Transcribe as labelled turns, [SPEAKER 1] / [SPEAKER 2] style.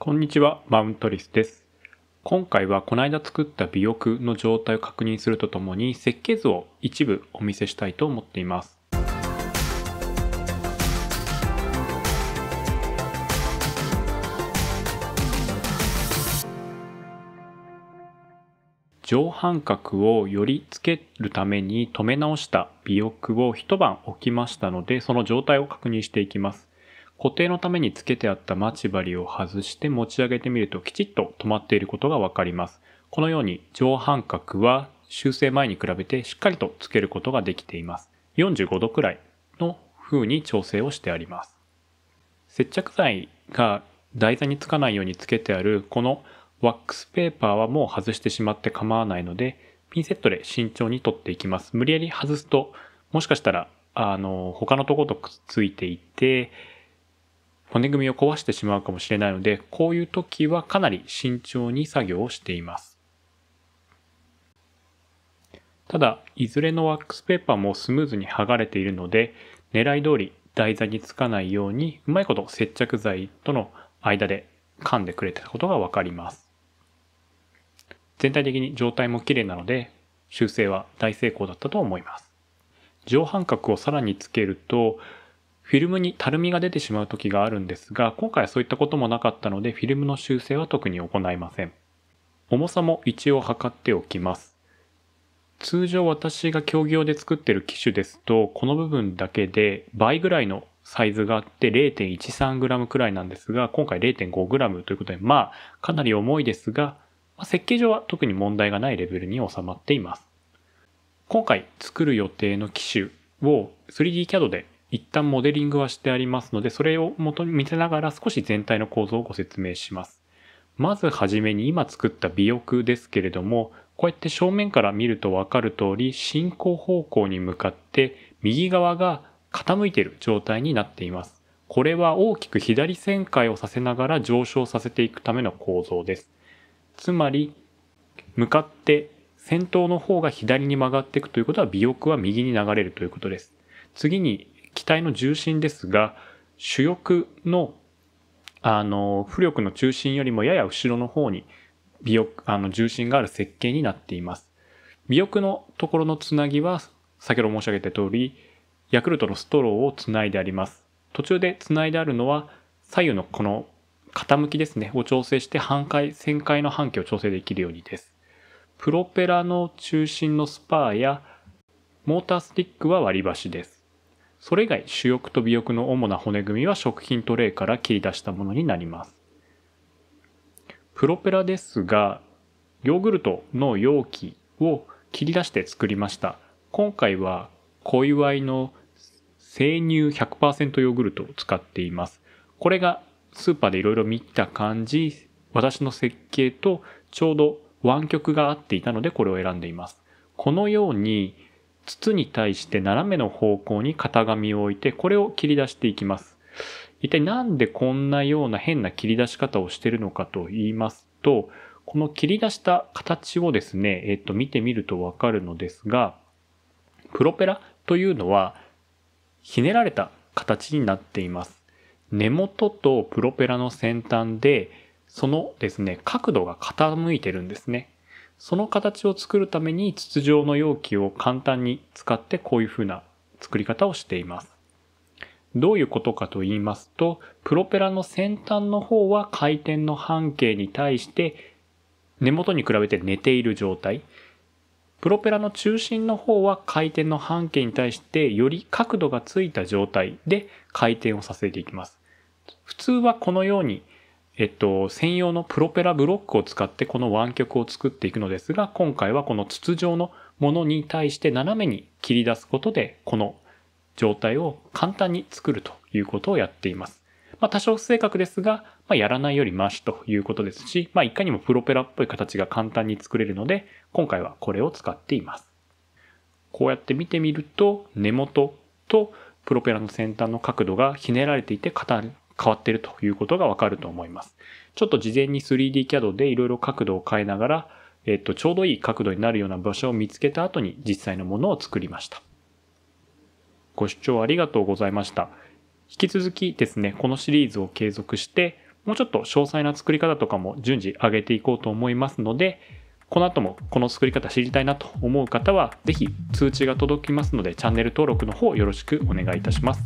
[SPEAKER 1] こんにちは、マウントリスです。今回はこの間作った尾翼の状態を確認するとともに設計図を一部お見せしたいと思っています。上半角をよりつけるために止め直した尾翼を一晩置きましたのでその状態を確認していきます。固定のためにつけてあった待ち針を外して持ち上げてみるときちっと止まっていることがわかります。このように上半角は修正前に比べてしっかりとつけることができています。45度くらいの風に調整をしてあります。接着剤が台座につかないようにつけてあるこのワックスペーパーはもう外してしまって構わないので、ピンセットで慎重に取っていきます。無理やり外すと、もしかしたら、あの、他のとことくっついていて、骨組みを壊してしまうかもしれないので、こういう時はかなり慎重に作業をしています。ただ、いずれのワックスペーパーもスムーズに剥がれているので、狙い通り台座につかないように、うまいこと接着剤との間で噛んでくれてたことがわかります。全体的に状態も綺麗なので、修正は大成功だったと思います。上半角をさらにつけると、フィルムにたるみが出てしまう時があるんですが、今回はそういったこともなかったので、フィルムの修正は特に行いません。重さも一応測っておきます。通常私が競技用で作ってる機種ですと、この部分だけで倍ぐらいのサイズがあって 0.13g くらいなんですが、今回 0.5g ということで、まあ、かなり重いですが、設計上は特に問題がないレベルに収まっています。今回作る予定の機種を 3DCAD で一旦モデリングはしてありますので、それを元に見せながら少し全体の構造をご説明します。まずはじめに今作った尾翼ですけれども、こうやって正面から見るとわかる通り、進行方向に向かって右側が傾いている状態になっています。これは大きく左旋回をさせながら上昇させていくための構造です。つまり、向かって先頭の方が左に曲がっていくということは尾翼は右に流れるということです。次に機体の重心ですが主翼のあの浮力の中心よりもやや後ろの方に尾翼あの重心がある設計になっています尾翼のところのつなぎは先ほど申し上げた通りヤクルトのストローをつないであります途中でつないであるのは左右のこの傾きですねを調整して半回旋回の半径を調整できるようにですプロペラの中心のスパーやモータースティックは割り箸ですそれ以外主翼と尾翼の主な骨組みは食品トレイから切り出したものになりますプロペラですがヨーグルトの容器を切り出して作りました今回は小祝いの生乳100%ヨーグルトを使っていますこれがスーパーでいろいろ見た感じ私の設計とちょうど湾曲が合っていたのでこれを選んでいますこのように筒に対して斜めの方向に型紙を置いてこれを切り出していきます。一体なんでこんなような変な切り出し方をしているのかと言いますと、この切り出した形をですね、えっと見てみるとわかるのですが、プロペラというのはひねられた形になっています。根元とプロペラの先端で、そのですね、角度が傾いてるんですね。その形を作るために筒状の容器を簡単に使ってこういうふうな作り方をしています。どういうことかと言いますと、プロペラの先端の方は回転の半径に対して根元に比べて寝ている状態。プロペラの中心の方は回転の半径に対してより角度がついた状態で回転をさせていきます。普通はこのようにえっと、専用のプロペラブロックを使ってこの湾曲を作っていくのですが、今回はこの筒状のものに対して斜めに切り出すことで、この状態を簡単に作るということをやっています。まあ、多少不正確ですが、まあ、やらないよりマシということですし、まあ、いかにもプロペラっぽい形が簡単に作れるので、今回はこれを使っています。こうやって見てみると、根元とプロペラの先端の角度がひねられていて、変わってるということがわかると思います。ちょっと事前に 3DCAD でいろいろ角度を変えながら、えっと、ちょうどいい角度になるような場所を見つけた後に実際のものを作りました。ご視聴ありがとうございました。引き続きですね、このシリーズを継続して、もうちょっと詳細な作り方とかも順次上げていこうと思いますので、この後もこの作り方知りたいなと思う方は、ぜひ通知が届きますのでチャンネル登録の方よろしくお願いいたします。